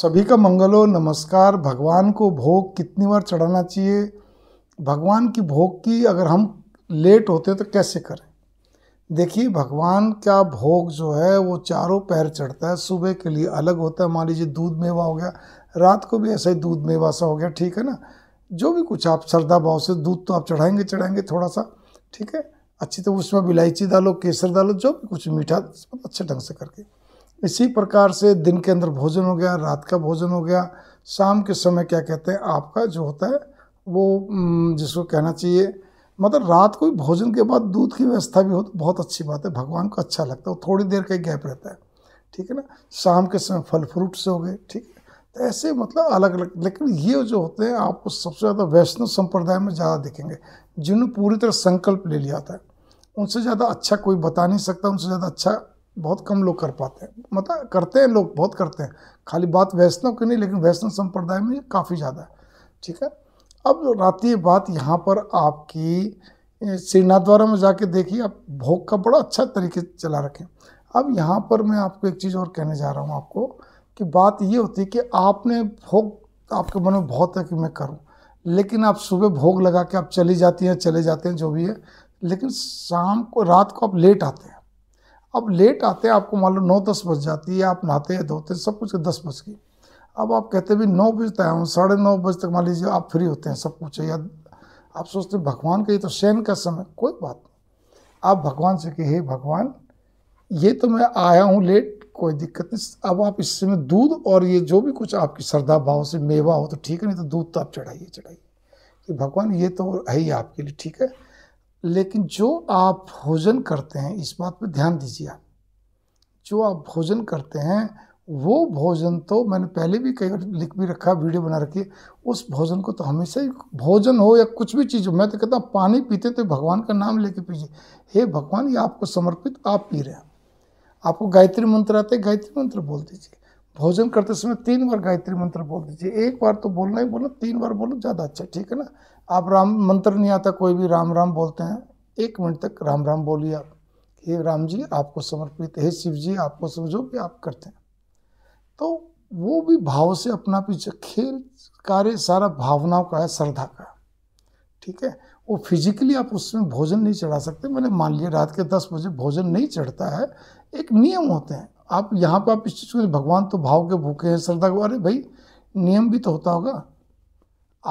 सभी का मंगल हो नमस्कार भगवान को भोग कितनी बार चढ़ाना चाहिए भगवान की भोग की अगर हम लेट होते तो कैसे करें देखिए भगवान का भोग जो है वो चारों पैर चढ़ता है सुबह के लिए अलग होता है मान लीजिए दूध मेवा हो गया रात को भी ऐसा ही दूध मेवा सा हो गया ठीक है ना जो भी कुछ आप श्रद्धा भाव से दूध तो आप चढ़ाएंगे चढ़ाएंगे थोड़ा सा ठीक है अच्छी तो उसमें इलायची डालो केसर डालो जो भी कुछ मीठा मतलब अच्छे ढंग से करके इसी प्रकार से दिन के अंदर भोजन हो गया रात का भोजन हो गया शाम के समय क्या कहते हैं आपका जो होता है वो जिसको कहना चाहिए मतलब रात को भोजन के बाद दूध की व्यवस्था भी हो तो बहुत अच्छी बात है भगवान को अच्छा लगता है थोड़ी देर का ही गैप रहता है ठीक है ना शाम के समय फल फ्रूट से हो गए ठीक है तो ऐसे मतलब अलग अलग लेकिन ये जो होते हैं आपको सबसे ज़्यादा वैष्णव संप्रदाय में ज़्यादा दिखेंगे जिन्होंने पूरी तरह संकल्प ले लिया था उनसे ज़्यादा अच्छा कोई बता नहीं सकता उनसे ज़्यादा अच्छा बहुत कम लोग कर पाते हैं मतलब करते हैं लोग बहुत करते हैं खाली बात वैष्णव की नहीं लेकिन वैष्णव संप्रदाय में काफ़ी ज़्यादा है ठीक है अब राती बात यहाँ पर आपकी श्रीनाथ द्वारा में जाके देखिए आप भोग का बड़ा अच्छा तरीके से चला रखें अब यहाँ पर मैं आपको एक चीज़ और कहने जा रहा हूँ आपको कि बात ये होती है कि आपने भोग आपके मन में बहुत है कि मैं करूँ लेकिन आप सुबह भोग लगा के आप चली जाती हैं चले जाते हैं जो भी है लेकिन शाम को रात को आप लेट आते हैं अब लेट आते हैं आपको मान लो नौ दस बज जाती है आप नहाते हैं धोते सब कुछ दस बज के अब आप कहते भी नौ बजता है साढ़े नौ बजे तक मान लीजिए आप फ्री होते हैं सब कुछ है या आप सोचते भगवान का ये तो शयन का समय कोई बात नहीं आप भगवान से कहे भगवान ये तो मैं आया हूँ लेट कोई दिक्कत नहीं अब आप समय दूध और ये जो भी कुछ आपकी श्रद्धा भाव से मेवा हो तो ठीक है नहीं तो दूध तो आप चढ़ाइए चढ़ाइए कि भगवान ये तो है ही आपके लिए ठीक है लेकिन जो आप भोजन करते हैं इस बात पर ध्यान दीजिए आप जो आप भोजन करते हैं वो भोजन तो मैंने पहले भी कई बार लिख भी रखा वीडियो बना रखी उस भोजन को तो हमेशा ही भोजन हो या कुछ भी चीज़ हो मैं तो कहता हूँ पानी पीते तो भगवान का नाम लेके पीजिए हे भगवान ये आपको समर्पित आप पी रहे हैं आपको गायत्री मंत्र आते गायत्री मंत्र बोल दीजिए भोजन करते समय तीन बार गायत्री मंत्र बोल दीजिए एक बार तो बोलना ही बोला तीन बार बोलो ज़्यादा अच्छा ठीक है ना आप राम मंत्र नहीं आता कोई भी राम राम बोलते हैं एक मिनट तक राम राम बोलिए आप हे राम जी आपको समर्पित हे शिव जी आपको समझो कि आप करते हैं तो वो भी भाव से अपना पीछे खेल कार्य सारा भावनाओं का है श्रद्धा का ठीक है वो फिजिकली आप उसमें भोजन नहीं चढ़ा सकते मैंने मान लिया रात के दस बजे भोजन नहीं चढ़ता है एक नियम होते हैं आप यहाँ पर आप इस चीज़ को भगवान तो भाव के भूखे हैं श्रद्धा को अरे भाई नियम भी तो होता होगा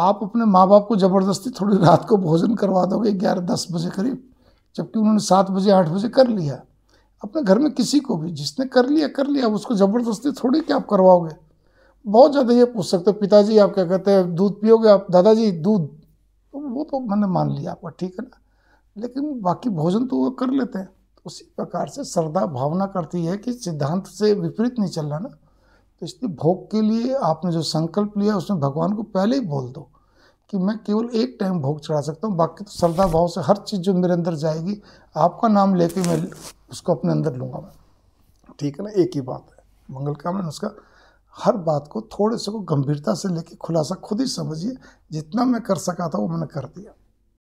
आप अपने माँ बाप को ज़बरदस्ती थोड़ी रात को भोजन करवा दोगे ग्यारह दस बजे करीब जबकि उन्होंने सात बजे आठ बजे कर लिया अपने घर में किसी को भी जिसने कर लिया कर लिया उसको ज़बरदस्ती थोड़ी क्या आप करवाओगे बहुत ज़्यादा ये पूछ सकते हो पिताजी आप क्या कहते हैं दूध पियोगे आप दादाजी दूध तो वो तो मैंने मान लिया आपका ठीक है ना लेकिन बाकी भोजन तो वो कर लेते हैं उसी प्रकार से श्रद्धा भावना करती है कि सिद्धांत से विपरीत नहीं चल रहा ना तो इसलिए भोग के लिए आपने जो संकल्प लिया उसमें भगवान को पहले ही बोल दो कि मैं केवल एक टाइम भोग चढ़ा सकता हूँ बाकी तो श्रद्धा भाव से हर चीज़ जो मेरे अंदर जाएगी आपका नाम लेके मैं उसको अपने अंदर लूँगा मैं ठीक है ना एक ही बात है मंगल कामना उसका हर बात को थोड़े से को गंभीरता से लेके खुलासा खुद ही समझिए जितना मैं कर सका था वो मैंने कर दिया